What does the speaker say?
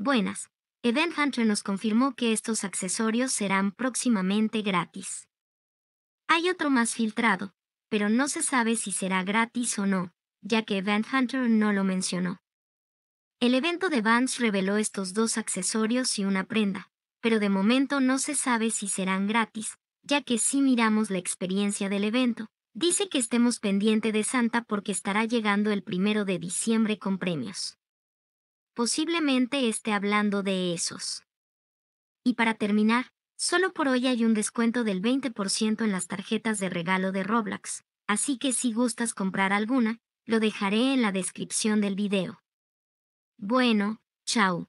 Buenas. Event Hunter nos confirmó que estos accesorios serán próximamente gratis. Hay otro más filtrado, pero no se sabe si será gratis o no, ya que Event Hunter no lo mencionó. El evento de Vans reveló estos dos accesorios y una prenda, pero de momento no se sabe si serán gratis, ya que si miramos la experiencia del evento, dice que estemos pendiente de Santa porque estará llegando el primero de diciembre con premios posiblemente esté hablando de esos. Y para terminar, solo por hoy hay un descuento del 20% en las tarjetas de regalo de Roblox, así que si gustas comprar alguna, lo dejaré en la descripción del video. Bueno, chao.